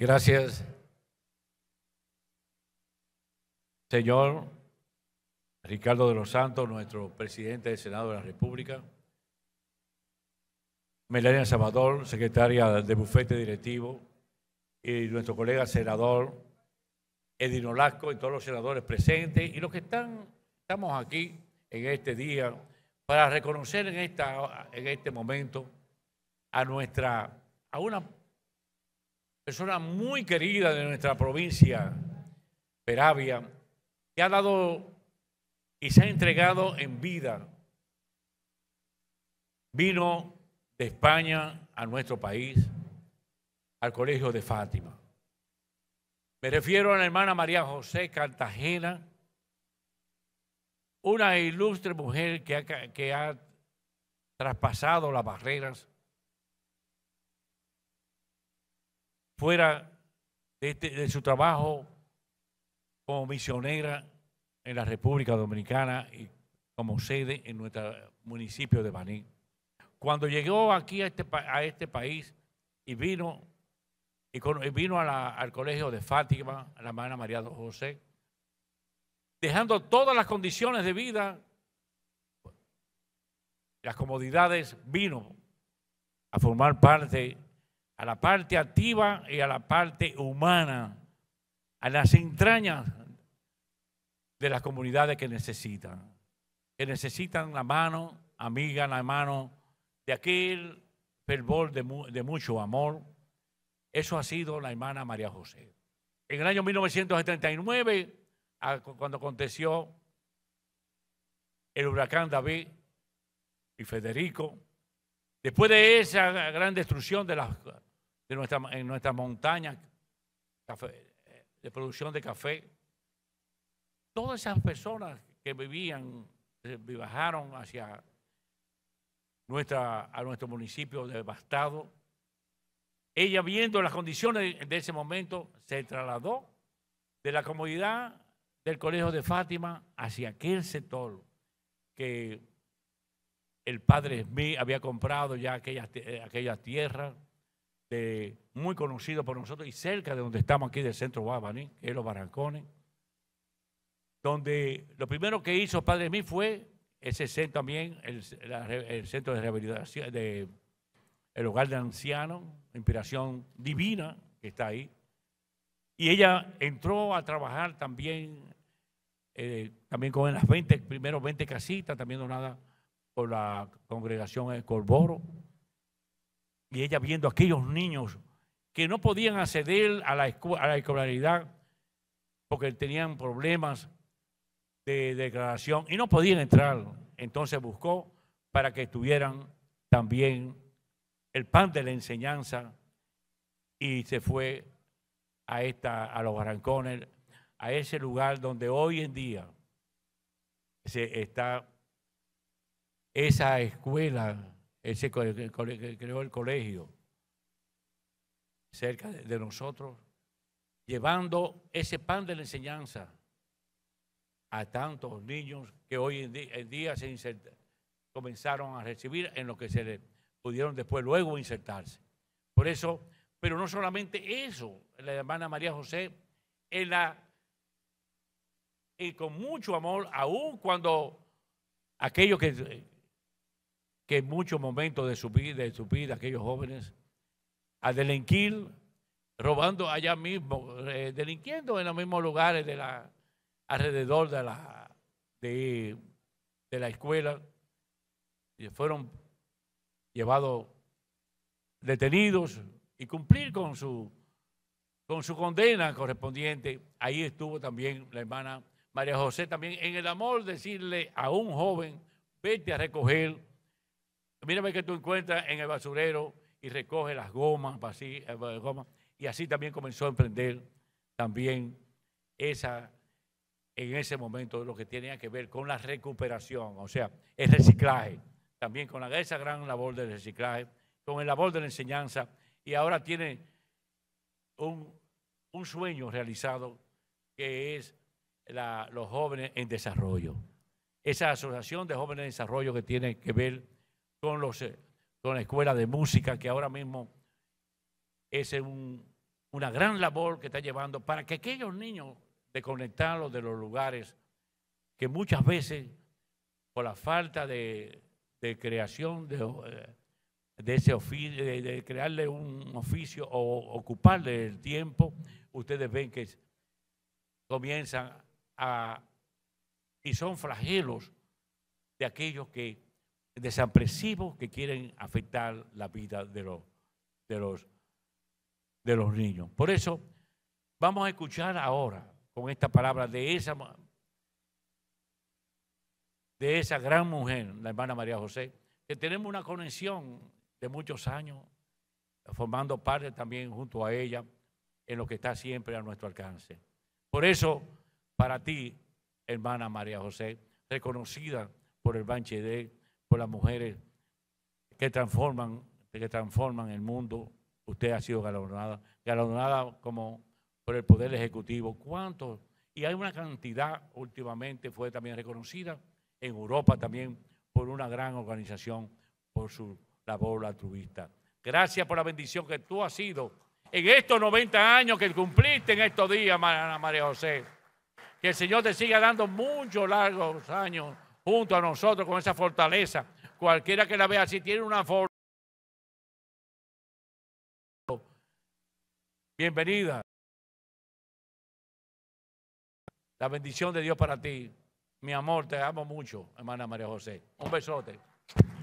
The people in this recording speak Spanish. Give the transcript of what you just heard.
Gracias. Señor Ricardo de los Santos, nuestro presidente del Senado de la República. Melania Salvador, secretaria de bufete directivo. Y nuestro colega senador Edino Lasco, y todos los senadores presentes y los que están, estamos aquí en este día para reconocer en, esta, en este momento a nuestra, a una persona muy querida de nuestra provincia, Peravia, que ha dado y se ha entregado en vida. Vino de España a nuestro país, al Colegio de Fátima. Me refiero a la hermana María José Cartagena, una ilustre mujer que ha, que ha traspasado las barreras fuera este, de, su trabajo como misionera en la República Dominicana y como sede en nuestro municipio de Baní. Cuando llegó aquí a este, este país y vino, y, vino al colegio de Fátima, la hermana María José, dejando todas las condiciones de vida, las comodidades, vino a formar parte a la parte activa y a la parte humana, a las entrañas de las comunidades que necesitan, que necesitan la mano amiga, la mano de aquel fervor de, de mucho amor. Eso ha sido la hermana María José. En el año 1979, cuando aconteció el huracán David y Federico, después de esa gran destrucción de las en nuestra, en nuestras montañas eh, de producción de café. Todas esas personas que vivían, bajaron eh, hacia nuestra, a nuestro municipio devastado, ella viendo las condiciones de ese momento, se trasladó de la comodidad del Colegio de Fátima hacia aquel sector que el padre Smith había comprado ya aquellas, eh, aquellas tierras muy conocido por nosotros y cerca de donde estamos aquí del centro Guabaní, que es los Barrancones, donde lo primero que hizo Padre Mí fue ese centro también, el, centro de rehabilitación, de, el hogar de ancianos, inspiración divina que está ahí. Y ella entró a trabajar también, eh, también con las 20, primeros 20 casitas, también donadas por la congregación Colboro, Corboro y ella viendo a aquellos niños que no podían acceder a la, a la escolaridad porque tenían problemas de declaración y no podían entrar. Entonces buscó para que tuvieran también el pan de la enseñanza y se fue a, esta, a los barrancones, a ese lugar donde hoy en día se está esa escuela él creó el colegio cerca de nosotros, llevando ese pan de la enseñanza a tantos niños que hoy en día, se comenzaron a recibir en lo que se le pudieron después luego insertarse. Por eso, pero no solamente eso, la hermana María José, en y con mucho amor, aún cuando aquellos que que en muchos momentos de su vida, de su vida aquellos jóvenes, a delinquir, robando allá mismo, eh, delinquiendo en los mismos lugares de la, alrededor de la, de, la escuela, y fueron llevados detenidos y cumplir con su, con su condena correspondiente. Ahí estuvo también la hermana María José, también en el amor decirle a un joven, vete a recoger Mírame que tú encuentras en el basurero y recoge las gomas, así, eh, Y así también comenzó a emprender también esa, en ese momento lo que tenía que ver con la recuperación, o sea, el reciclaje, también con la, esa gran labor del reciclaje, con el labor de la enseñanza. Y ahora tiene un, sueño realizado que es los jóvenes en desarrollo. Esa asociación de jóvenes en desarrollo que tiene que ver con, los, con eh, la escuela de música, que ahora mismo es una gran labor que está llevando para que aquellos niños desconectarlos de los lugares que muchas veces, por la falta de, creación de, eh, ese oficio, de, de, crearle un oficio o ocuparle el tiempo, ustedes ven que comienzan a, y son flagelos de aquellos que desapresivos que quieren afectar la vida de los, de los, de los niños. Por eso vamos a escuchar ahora con esta palabra de esa, de esa gran mujer, la hermana María José, que tenemos una conexión de muchos años, formando parte también junto a ella en lo que está siempre a nuestro alcance. Por eso, para ti, hermana María José, reconocida por el Banche de por las mujeres que transforman, que transforman el mundo. Usted ha sido galardonada, galardonada como por el Poder Ejecutivo. ¿Cuántos? Y hay una cantidad últimamente, fue también reconocida en Europa también por una gran organización, por su labor altruista. Gracias por la bendición que tú has sido en estos 90 años que cumpliste en estos días, María José. Que el Señor te siga dando muchos largos años junto a nosotros con esa fortaleza. Cualquiera que la vea, si tiene una fortaleza, bienvenida. La bendición de Dios para ti. Mi amor, te amo mucho, hermana María José. Un besote.